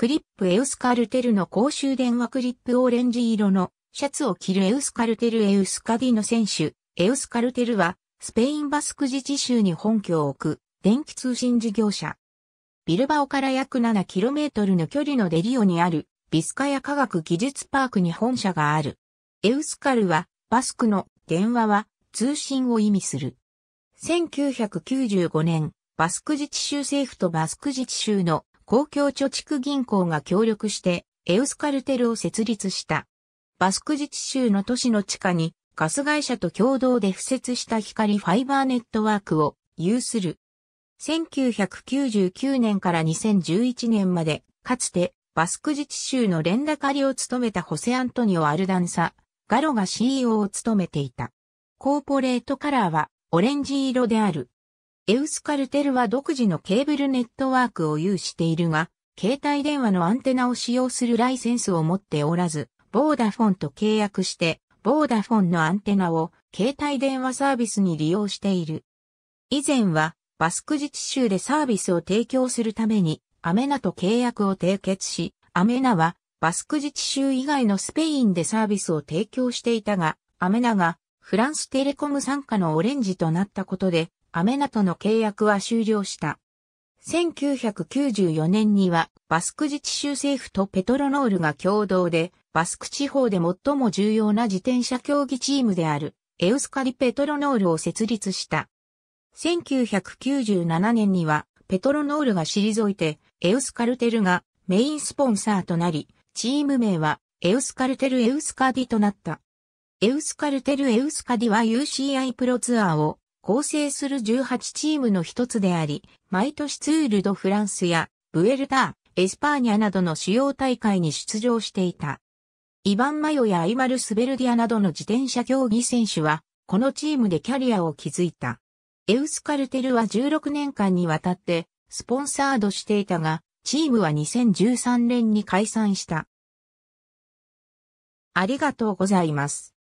クリップエウスカルテルの公衆電話クリップオレンジ色のシャツを着るエウスカルテルエウスカディの選手、エウスカルテルはスペインバスク自治州に本拠を置く電気通信事業者。ビルバオから約 7km の距離のデリオにあるビスカヤ科学技術パークに本社がある。エウスカルはバスクの電話は通信を意味する。1995年、バスク自治州政府とバスク自治州の公共貯蓄銀行が協力して、エウスカルテルを設立した。バスク自治州の都市の地下に、ガス会社と共同で付設した光ファイバーネットワークを有する。1999年から2011年まで、かつてバスク自治州の連絡りを務めたホセアントニオ・アルダンサ、ガロが CEO を務めていた。コーポレートカラーはオレンジ色である。エウスカルテルは独自のケーブルネットワークを有しているが、携帯電話のアンテナを使用するライセンスを持っておらず、ボーダフォンと契約して、ボーダフォンのアンテナを携帯電話サービスに利用している。以前は、バスク自治州でサービスを提供するために、アメナと契約を締結し、アメナは、バスク自治州以外のスペインでサービスを提供していたが、アメナが、フランステレコム傘下のオレンジとなったことで、アメナとの契約は終了した。1994年にはバスク自治州政府とペトロノールが共同でバスク地方で最も重要な自転車競技チームであるエウスカリ・ペトロノールを設立した。1997年にはペトロノールが退いてエウスカルテルがメインスポンサーとなり、チーム名はエウスカルテル・エウスカディとなった。エウスカルテル・エウスカディは UCI プロツアーを構成する18チームの一つであり、毎年ツール・ド・フランスやブエルター、エスパーニャなどの主要大会に出場していた。イバン・マヨやアイマル・スベルディアなどの自転車競技選手は、このチームでキャリアを築いた。エウス・カルテルは16年間にわたって、スポンサードしていたが、チームは2013年に解散した。ありがとうございます。